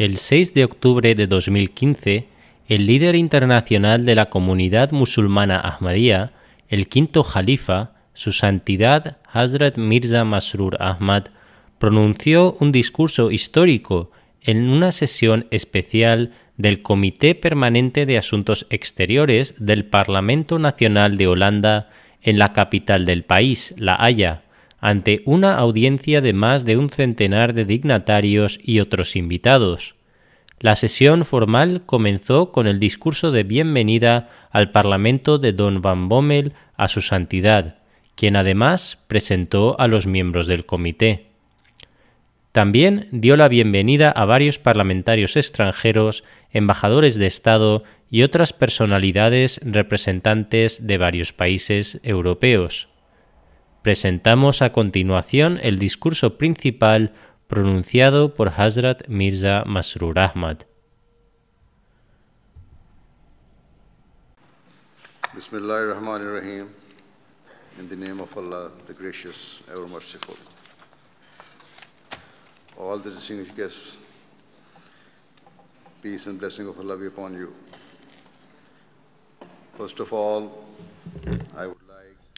El 6 de octubre de 2015, el líder internacional de la comunidad musulmana Ahmadía, el quinto jalifa, su santidad Hazrat Mirza Masrur Ahmad, pronunció un discurso histórico en una sesión especial del Comité Permanente de Asuntos Exteriores del Parlamento Nacional de Holanda en la capital del país, La Haya, ante una audiencia de más de un centenar de dignatarios y otros invitados. La sesión formal comenzó con el discurso de bienvenida al Parlamento de don Van Bommel a su santidad, quien además presentó a los miembros del comité. También dio la bienvenida a varios parlamentarios extranjeros, embajadores de Estado y otras personalidades representantes de varios países europeos. Presentamos a continuación el discurso principal pronunciado por Hazrat Mirza Masrur Ahmad. Bismillahirrahmanirrahim. In the name of Allah, the gracious, ever merciful. All the distinguished guests, peace and blessing of Allah be upon you. First of all, I would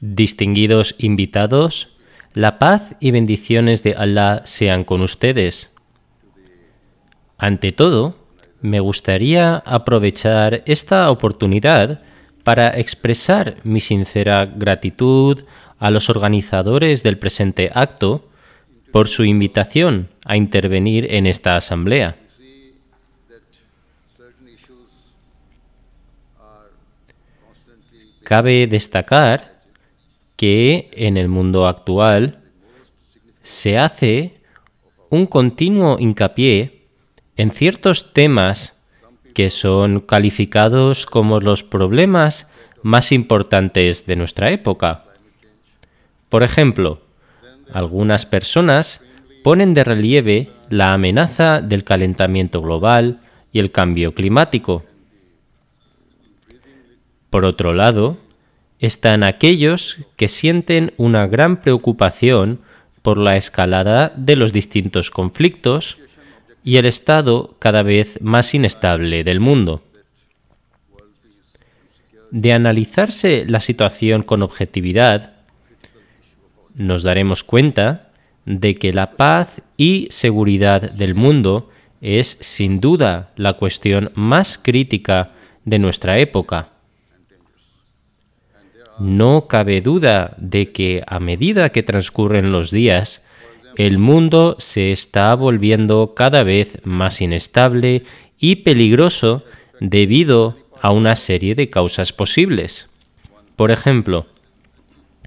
Distinguidos invitados, la paz y bendiciones de Allah sean con ustedes. Ante todo, me gustaría aprovechar esta oportunidad para expresar mi sincera gratitud a los organizadores del presente acto por su invitación a intervenir en esta asamblea. Cabe destacar que en el mundo actual se hace un continuo hincapié en ciertos temas que son calificados como los problemas más importantes de nuestra época. Por ejemplo, algunas personas ponen de relieve la amenaza del calentamiento global y el cambio climático. Por otro lado, están aquellos que sienten una gran preocupación por la escalada de los distintos conflictos y el estado cada vez más inestable del mundo. De analizarse la situación con objetividad, nos daremos cuenta de que la paz y seguridad del mundo es sin duda la cuestión más crítica de nuestra época. No cabe duda de que a medida que transcurren los días, el mundo se está volviendo cada vez más inestable y peligroso debido a una serie de causas posibles. Por ejemplo,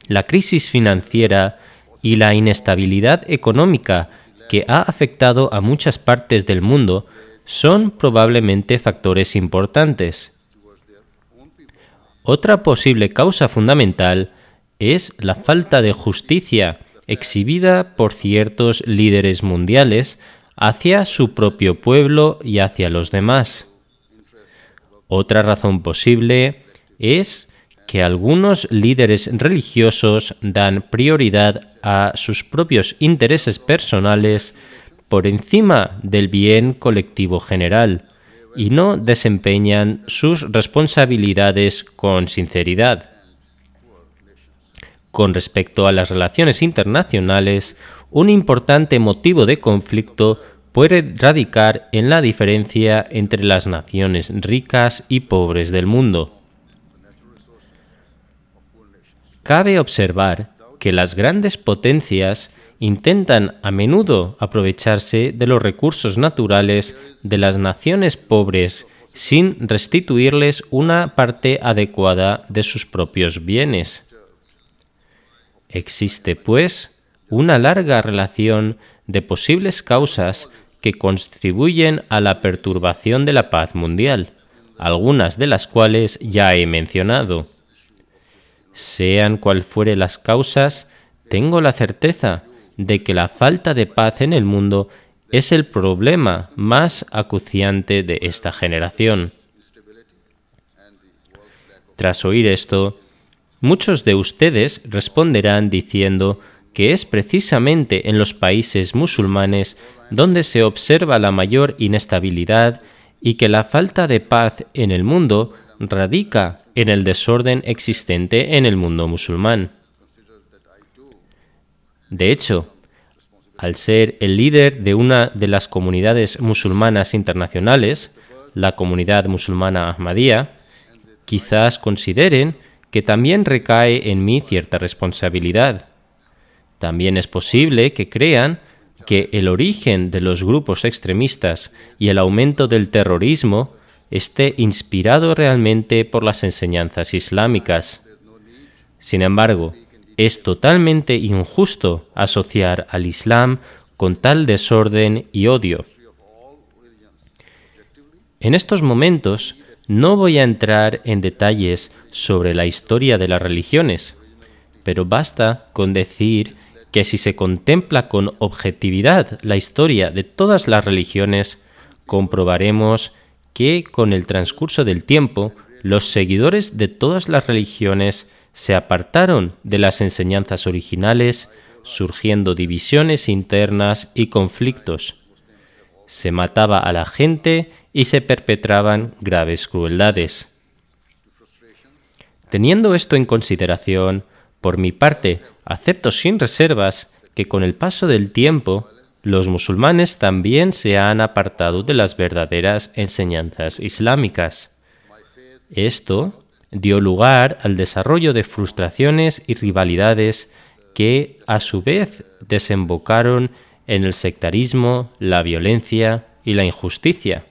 la crisis financiera y la inestabilidad económica que ha afectado a muchas partes del mundo son probablemente factores importantes. Otra posible causa fundamental es la falta de justicia exhibida por ciertos líderes mundiales hacia su propio pueblo y hacia los demás. Otra razón posible es que algunos líderes religiosos dan prioridad a sus propios intereses personales por encima del bien colectivo general y no desempeñan sus responsabilidades con sinceridad. Con respecto a las relaciones internacionales, un importante motivo de conflicto puede radicar en la diferencia entre las naciones ricas y pobres del mundo. Cabe observar que las grandes potencias intentan a menudo aprovecharse de los recursos naturales de las naciones pobres sin restituirles una parte adecuada de sus propios bienes. Existe, pues, una larga relación de posibles causas que contribuyen a la perturbación de la paz mundial, algunas de las cuales ya he mencionado. Sean cual fuere las causas, tengo la certeza de que la falta de paz en el mundo es el problema más acuciante de esta generación. Tras oír esto, muchos de ustedes responderán diciendo que es precisamente en los países musulmanes donde se observa la mayor inestabilidad y que la falta de paz en el mundo radica en el desorden existente en el mundo musulmán. De hecho, al ser el líder de una de las comunidades musulmanas internacionales, la comunidad musulmana Ahmadía, quizás consideren que también recae en mí cierta responsabilidad. También es posible que crean que el origen de los grupos extremistas y el aumento del terrorismo esté inspirado realmente por las enseñanzas islámicas. Sin embargo, es totalmente injusto asociar al Islam con tal desorden y odio. En estos momentos no voy a entrar en detalles sobre la historia de las religiones, pero basta con decir que si se contempla con objetividad la historia de todas las religiones, comprobaremos que con el transcurso del tiempo los seguidores de todas las religiones se apartaron de las enseñanzas originales, surgiendo divisiones internas y conflictos. Se mataba a la gente y se perpetraban graves crueldades. Teniendo esto en consideración, por mi parte, acepto sin reservas que con el paso del tiempo los musulmanes también se han apartado de las verdaderas enseñanzas islámicas. Esto dio lugar al desarrollo de frustraciones y rivalidades que, a su vez, desembocaron en el sectarismo, la violencia y la injusticia.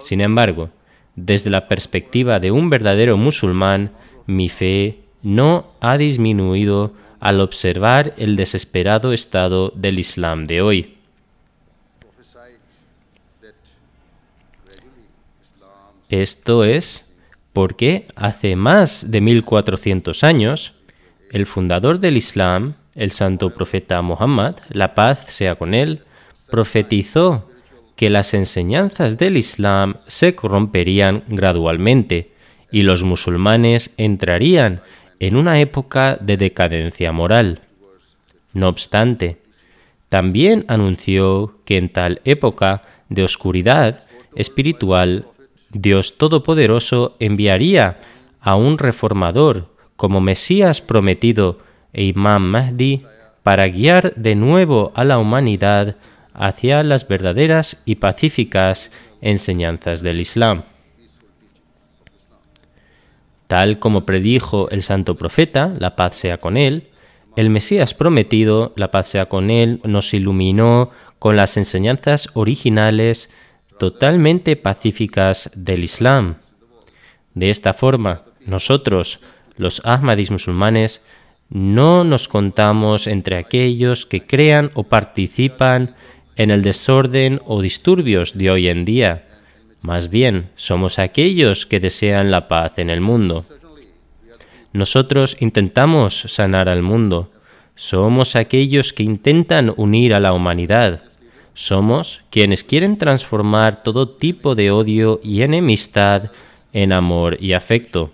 Sin embargo, desde la perspectiva de un verdadero musulmán, mi fe no ha disminuido al observar el desesperado estado del Islam de hoy. Esto es porque hace más de 1400 años, el fundador del Islam, el santo profeta Muhammad, la paz sea con él, profetizó que las enseñanzas del Islam se corromperían gradualmente y los musulmanes entrarían en una época de decadencia moral. No obstante, también anunció que en tal época de oscuridad espiritual Dios Todopoderoso enviaría a un reformador como Mesías prometido e Imam Mahdi para guiar de nuevo a la humanidad hacia las verdaderas y pacíficas enseñanzas del Islam. Tal como predijo el santo profeta, la paz sea con él, el Mesías prometido, la paz sea con él, nos iluminó con las enseñanzas originales totalmente pacíficas del Islam. De esta forma, nosotros, los Ahmadis musulmanes, no nos contamos entre aquellos que crean o participan en el desorden o disturbios de hoy en día. Más bien, somos aquellos que desean la paz en el mundo. Nosotros intentamos sanar al mundo. Somos aquellos que intentan unir a la humanidad. Somos quienes quieren transformar todo tipo de odio y enemistad en amor y afecto.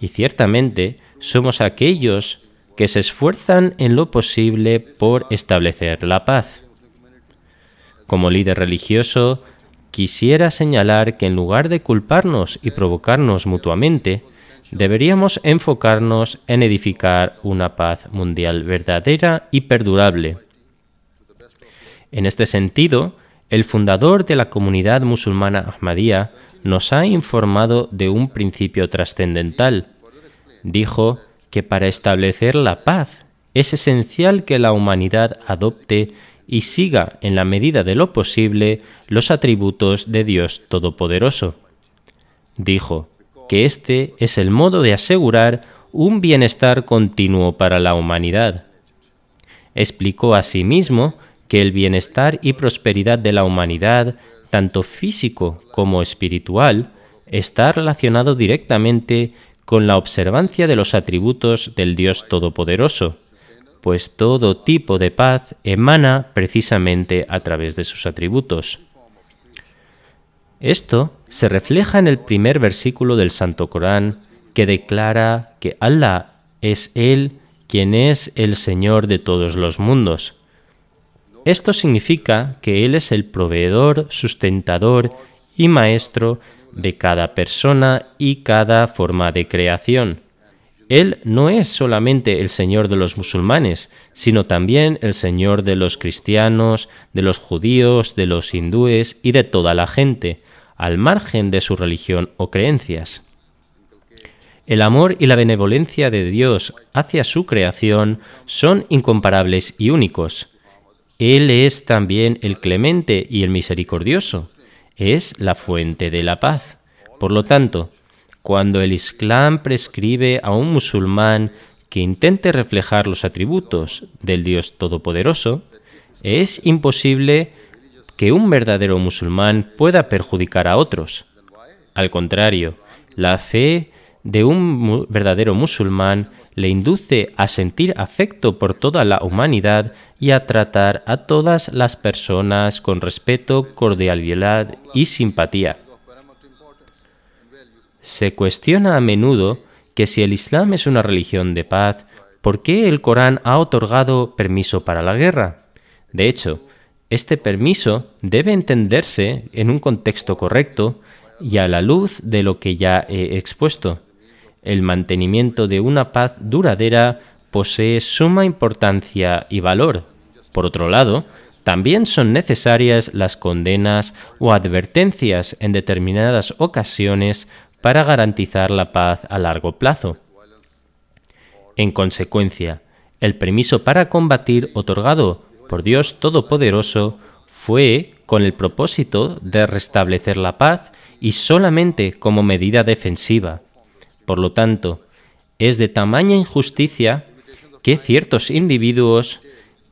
Y ciertamente somos aquellos que se esfuerzan en lo posible por establecer la paz. Como líder religioso, quisiera señalar que en lugar de culparnos y provocarnos mutuamente, deberíamos enfocarnos en edificar una paz mundial verdadera y perdurable en este sentido, el fundador de la comunidad musulmana Ahmadiyya nos ha informado de un principio trascendental. Dijo que para establecer la paz es esencial que la humanidad adopte y siga en la medida de lo posible los atributos de Dios Todopoderoso. Dijo que este es el modo de asegurar un bienestar continuo para la humanidad. Explicó asimismo que el bienestar y prosperidad de la humanidad, tanto físico como espiritual, está relacionado directamente con la observancia de los atributos del Dios Todopoderoso, pues todo tipo de paz emana precisamente a través de sus atributos. Esto se refleja en el primer versículo del Santo Corán, que declara que Allah es Él quien es el Señor de todos los mundos esto significa que Él es el proveedor, sustentador y maestro de cada persona y cada forma de creación. Él no es solamente el Señor de los musulmanes, sino también el Señor de los cristianos, de los judíos, de los hindúes y de toda la gente, al margen de su religión o creencias. El amor y la benevolencia de Dios hacia su creación son incomparables y únicos. Él es también el clemente y el misericordioso. Es la fuente de la paz. Por lo tanto, cuando el Islam prescribe a un musulmán que intente reflejar los atributos del Dios Todopoderoso, es imposible que un verdadero musulmán pueda perjudicar a otros. Al contrario, la fe de un verdadero musulmán le induce a sentir afecto por toda la humanidad y a tratar a todas las personas con respeto, cordialidad y simpatía. Se cuestiona a menudo que si el Islam es una religión de paz, ¿por qué el Corán ha otorgado permiso para la guerra? De hecho, este permiso debe entenderse en un contexto correcto y a la luz de lo que ya he expuesto el mantenimiento de una paz duradera posee suma importancia y valor. Por otro lado, también son necesarias las condenas o advertencias en determinadas ocasiones para garantizar la paz a largo plazo. En consecuencia, el permiso para combatir otorgado por Dios Todopoderoso fue con el propósito de restablecer la paz y solamente como medida defensiva, por lo tanto, es de tamaña injusticia que ciertos individuos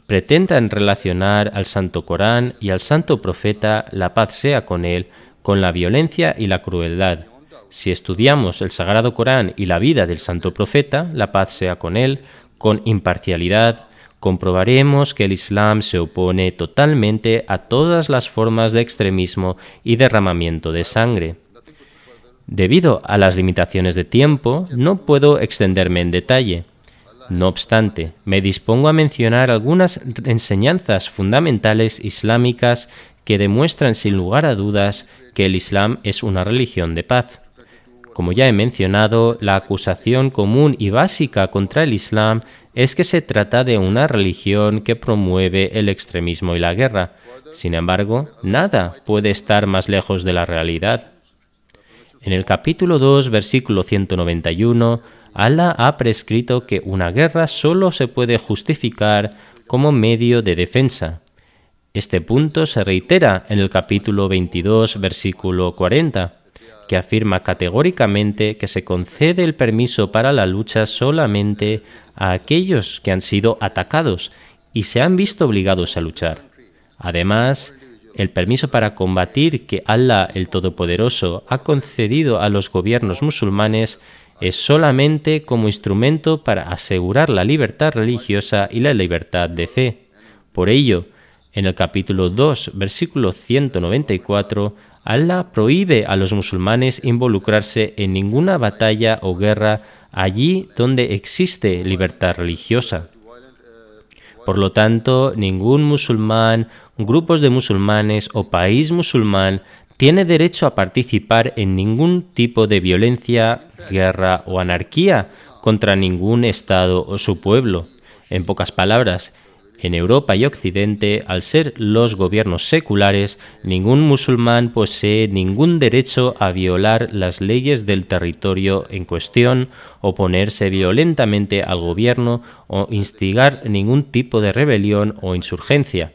pretendan relacionar al Santo Corán y al Santo Profeta, la paz sea con él, con la violencia y la crueldad. Si estudiamos el Sagrado Corán y la vida del Santo Profeta, la paz sea con él, con imparcialidad, comprobaremos que el Islam se opone totalmente a todas las formas de extremismo y derramamiento de sangre. Debido a las limitaciones de tiempo, no puedo extenderme en detalle. No obstante, me dispongo a mencionar algunas enseñanzas fundamentales islámicas que demuestran sin lugar a dudas que el Islam es una religión de paz. Como ya he mencionado, la acusación común y básica contra el Islam es que se trata de una religión que promueve el extremismo y la guerra. Sin embargo, nada puede estar más lejos de la realidad. En el capítulo 2, versículo 191, Allah ha prescrito que una guerra solo se puede justificar como medio de defensa. Este punto se reitera en el capítulo 22, versículo 40, que afirma categóricamente que se concede el permiso para la lucha solamente a aquellos que han sido atacados y se han visto obligados a luchar. Además, el permiso para combatir que Allah el Todopoderoso ha concedido a los gobiernos musulmanes es solamente como instrumento para asegurar la libertad religiosa y la libertad de fe. Por ello, en el capítulo 2, versículo 194, Allah prohíbe a los musulmanes involucrarse en ninguna batalla o guerra allí donde existe libertad religiosa. Por lo tanto, ningún musulmán, grupos de musulmanes o país musulmán tiene derecho a participar en ningún tipo de violencia, guerra o anarquía contra ningún Estado o su pueblo. En pocas palabras, en Europa y Occidente, al ser los gobiernos seculares, ningún musulmán posee ningún derecho a violar las leyes del territorio en cuestión, oponerse violentamente al gobierno o instigar ningún tipo de rebelión o insurgencia.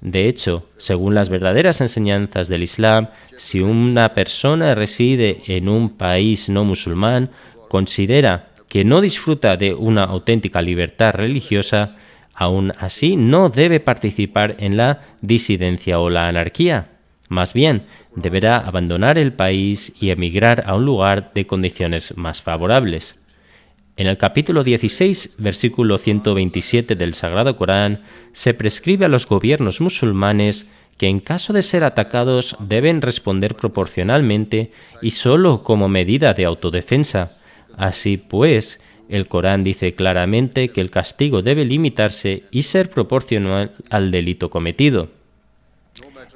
De hecho, según las verdaderas enseñanzas del Islam, si una persona reside en un país no musulmán, considera que no disfruta de una auténtica libertad religiosa, aún así no debe participar en la disidencia o la anarquía. Más bien, deberá abandonar el país y emigrar a un lugar de condiciones más favorables. En el capítulo 16, versículo 127 del Sagrado Corán, se prescribe a los gobiernos musulmanes que en caso de ser atacados deben responder proporcionalmente y solo como medida de autodefensa. Así pues, el Corán dice claramente que el castigo debe limitarse y ser proporcional al delito cometido.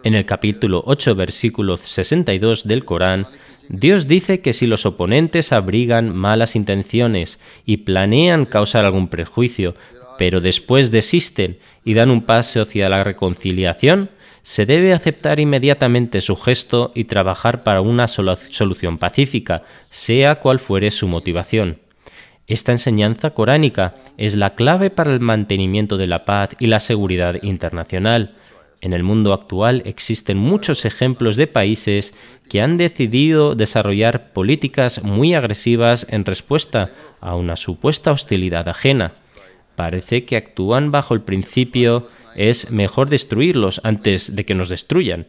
En el capítulo 8, versículo 62 del Corán, Dios dice que si los oponentes abrigan malas intenciones y planean causar algún perjuicio, pero después desisten y dan un paso hacia la reconciliación, se debe aceptar inmediatamente su gesto y trabajar para una solución pacífica, sea cual fuere su motivación. Esta enseñanza coránica es la clave para el mantenimiento de la paz y la seguridad internacional. En el mundo actual existen muchos ejemplos de países que han decidido desarrollar políticas muy agresivas en respuesta a una supuesta hostilidad ajena. Parece que actúan bajo el principio es mejor destruirlos antes de que nos destruyan.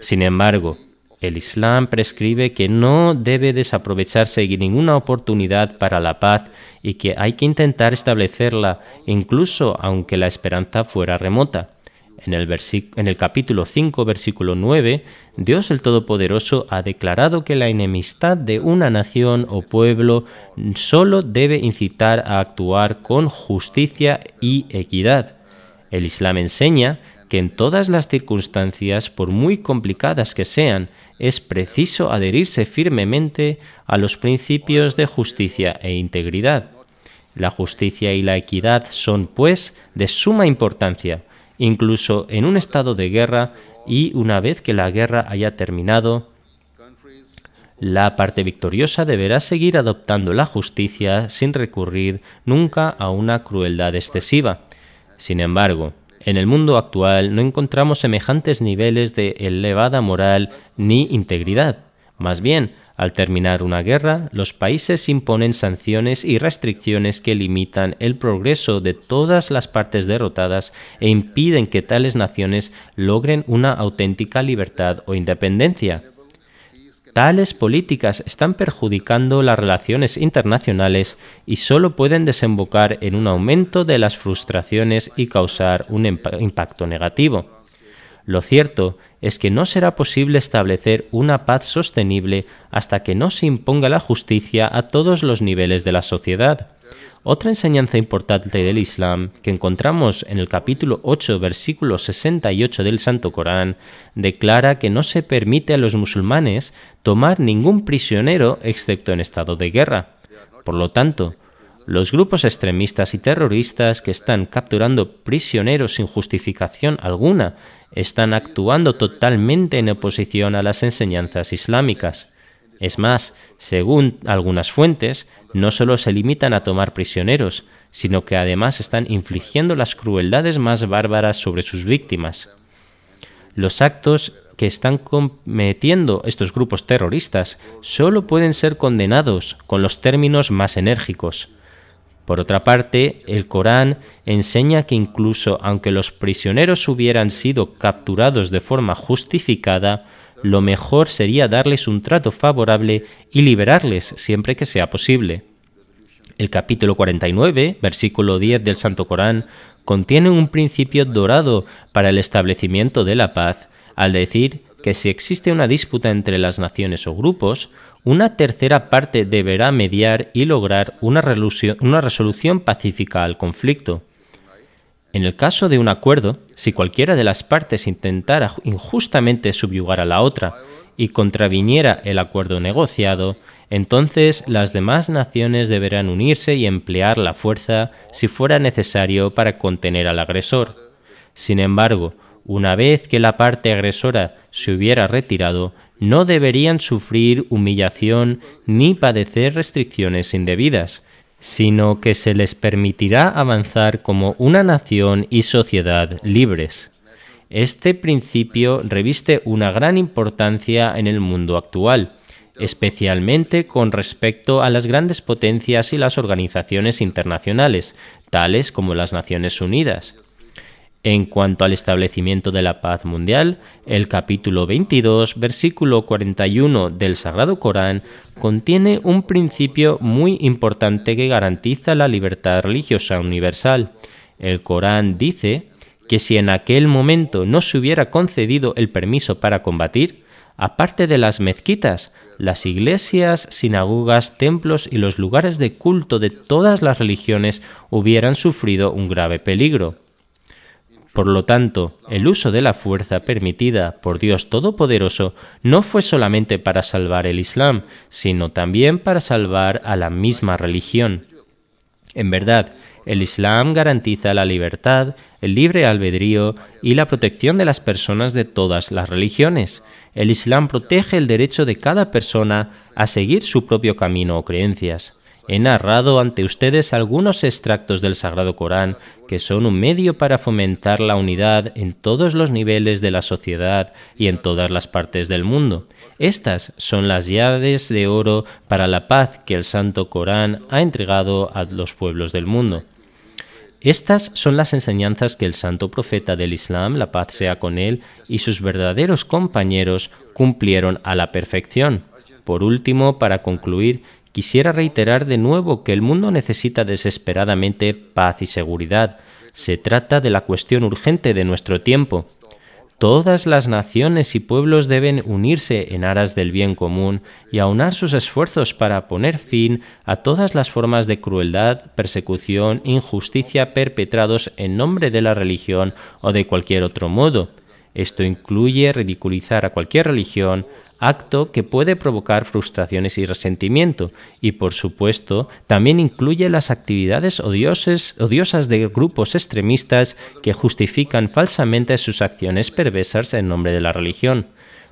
Sin embargo, el Islam prescribe que no debe desaprovecharse ninguna oportunidad para la paz y que hay que intentar establecerla incluso aunque la esperanza fuera remota. En el, en el capítulo 5, versículo 9, Dios el Todopoderoso ha declarado que la enemistad de una nación o pueblo solo debe incitar a actuar con justicia y equidad. El Islam enseña que en todas las circunstancias, por muy complicadas que sean, es preciso adherirse firmemente a los principios de justicia e integridad. La justicia y la equidad son, pues, de suma importancia, incluso en un estado de guerra y una vez que la guerra haya terminado, la parte victoriosa deberá seguir adoptando la justicia sin recurrir nunca a una crueldad excesiva. Sin embargo, en el mundo actual no encontramos semejantes niveles de elevada moral ni integridad. Más bien, al terminar una guerra, los países imponen sanciones y restricciones que limitan el progreso de todas las partes derrotadas e impiden que tales naciones logren una auténtica libertad o independencia. Tales políticas están perjudicando las relaciones internacionales y solo pueden desembocar en un aumento de las frustraciones y causar un impacto negativo. Lo cierto es que no será posible establecer una paz sostenible hasta que no se imponga la justicia a todos los niveles de la sociedad. Otra enseñanza importante del Islam que encontramos en el capítulo 8, versículo 68 del Santo Corán, declara que no se permite a los musulmanes tomar ningún prisionero excepto en estado de guerra. Por lo tanto, los grupos extremistas y terroristas que están capturando prisioneros sin justificación alguna están actuando totalmente en oposición a las enseñanzas islámicas. Es más, según algunas fuentes, no solo se limitan a tomar prisioneros, sino que además están infligiendo las crueldades más bárbaras sobre sus víctimas. Los actos que están cometiendo estos grupos terroristas solo pueden ser condenados con los términos más enérgicos. Por otra parte, el Corán enseña que incluso aunque los prisioneros hubieran sido capturados de forma justificada, lo mejor sería darles un trato favorable y liberarles siempre que sea posible. El capítulo 49, versículo 10 del Santo Corán, contiene un principio dorado para el establecimiento de la paz, al decir que si existe una disputa entre las naciones o grupos, una tercera parte deberá mediar y lograr una, resolución pacífica al conflicto. En el caso de un acuerdo, si cualquiera de las partes intentara injustamente subyugar a la otra y contraviniera el acuerdo negociado, entonces las demás naciones deberán unirse y emplear la fuerza si fuera necesario para contener al agresor. Sin embargo, una vez que la parte agresora se hubiera retirado, no deberían sufrir humillación ni padecer restricciones indebidas, sino que se les permitirá avanzar como una nación y sociedad libres. Este principio reviste una gran importancia en el mundo actual, especialmente con respecto a las grandes potencias y las organizaciones internacionales, tales como las Naciones Unidas. En cuanto al establecimiento de la paz mundial, el capítulo 22, versículo 41 del Sagrado Corán contiene un principio muy importante que garantiza la libertad religiosa universal. El Corán dice que si en aquel momento no se hubiera concedido el permiso para combatir, aparte de las mezquitas, las iglesias, sinagogas, templos y los lugares de culto de todas las religiones hubieran sufrido un grave peligro. Por lo tanto, el uso de la fuerza permitida por Dios Todopoderoso no fue solamente para salvar el Islam, sino también para salvar a la misma religión. En verdad, el Islam garantiza la libertad, el libre albedrío y la protección de las personas de todas las religiones. El Islam protege el derecho de cada persona a seguir su propio camino o creencias he narrado ante ustedes algunos extractos del Sagrado Corán que son un medio para fomentar la unidad en todos los niveles de la sociedad y en todas las partes del mundo. Estas son las llaves de oro para la paz que el Santo Corán ha entregado a los pueblos del mundo. Estas son las enseñanzas que el santo profeta del Islam, la paz sea con él, y sus verdaderos compañeros cumplieron a la perfección. Por último, para concluir, Quisiera reiterar de nuevo que el mundo necesita desesperadamente paz y seguridad. Se trata de la cuestión urgente de nuestro tiempo. Todas las naciones y pueblos deben unirse en aras del bien común y aunar sus esfuerzos para poner fin a todas las formas de crueldad, persecución, injusticia perpetrados en nombre de la religión o de cualquier otro modo. Esto incluye ridiculizar a cualquier religión, acto que puede provocar frustraciones y resentimiento, y por supuesto también incluye las actividades odiosas de grupos extremistas que justifican falsamente sus acciones perversas en nombre de la religión.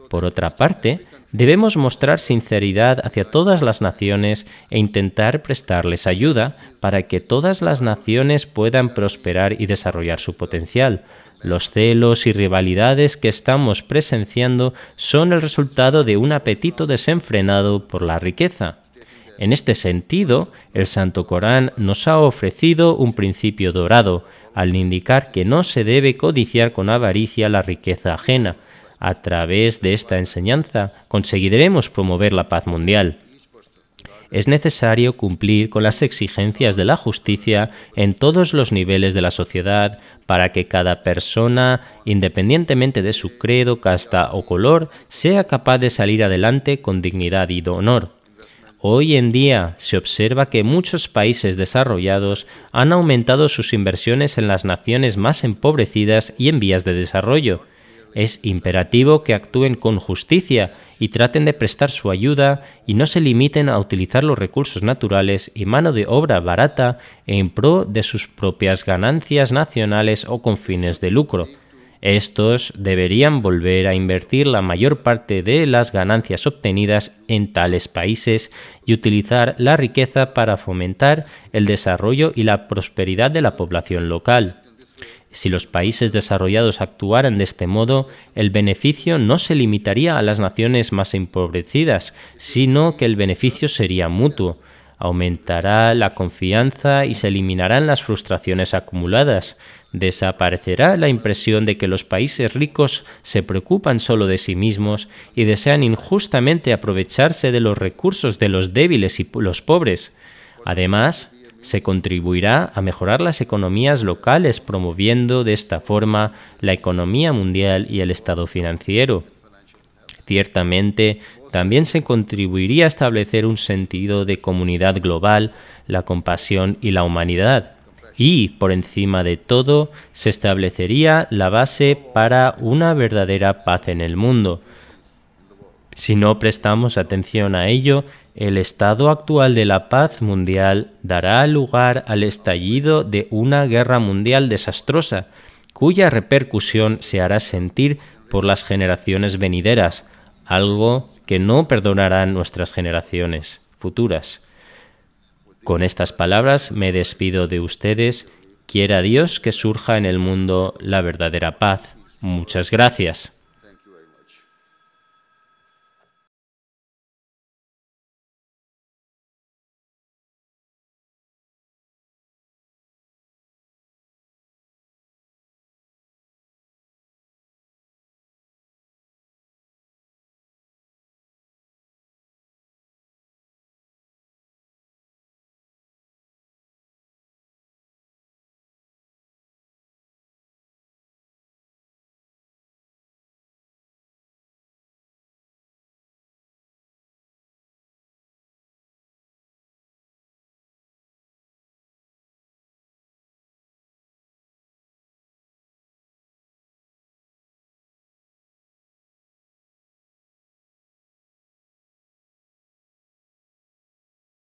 Por otra parte, debemos mostrar sinceridad hacia todas las naciones e intentar prestarles ayuda para que todas las naciones puedan prosperar y desarrollar su potencial los celos y rivalidades que estamos presenciando son el resultado de un apetito desenfrenado por la riqueza. En este sentido, el Santo Corán nos ha ofrecido un principio dorado, al indicar que no se debe codiciar con avaricia la riqueza ajena. A través de esta enseñanza conseguiremos promover la paz mundial es necesario cumplir con las exigencias de la justicia en todos los niveles de la sociedad para que cada persona, independientemente de su credo, casta o color, sea capaz de salir adelante con dignidad y honor. Hoy en día se observa que muchos países desarrollados han aumentado sus inversiones en las naciones más empobrecidas y en vías de desarrollo. Es imperativo que actúen con justicia y traten de prestar su ayuda y no se limiten a utilizar los recursos naturales y mano de obra barata en pro de sus propias ganancias nacionales o con fines de lucro. Estos deberían volver a invertir la mayor parte de las ganancias obtenidas en tales países y utilizar la riqueza para fomentar el desarrollo y la prosperidad de la población local. Si los países desarrollados actuaran de este modo, el beneficio no se limitaría a las naciones más empobrecidas, sino que el beneficio sería mutuo. Aumentará la confianza y se eliminarán las frustraciones acumuladas. Desaparecerá la impresión de que los países ricos se preocupan solo de sí mismos y desean injustamente aprovecharse de los recursos de los débiles y los pobres. Además, se contribuirá a mejorar las economías locales promoviendo de esta forma la economía mundial y el estado financiero. Ciertamente, también se contribuiría a establecer un sentido de comunidad global, la compasión y la humanidad. Y, por encima de todo, se establecería la base para una verdadera paz en el mundo si no prestamos atención a ello, el estado actual de la paz mundial dará lugar al estallido de una guerra mundial desastrosa, cuya repercusión se hará sentir por las generaciones venideras, algo que no perdonarán nuestras generaciones futuras. Con estas palabras me despido de ustedes. Quiera Dios que surja en el mundo la verdadera paz. Muchas gracias.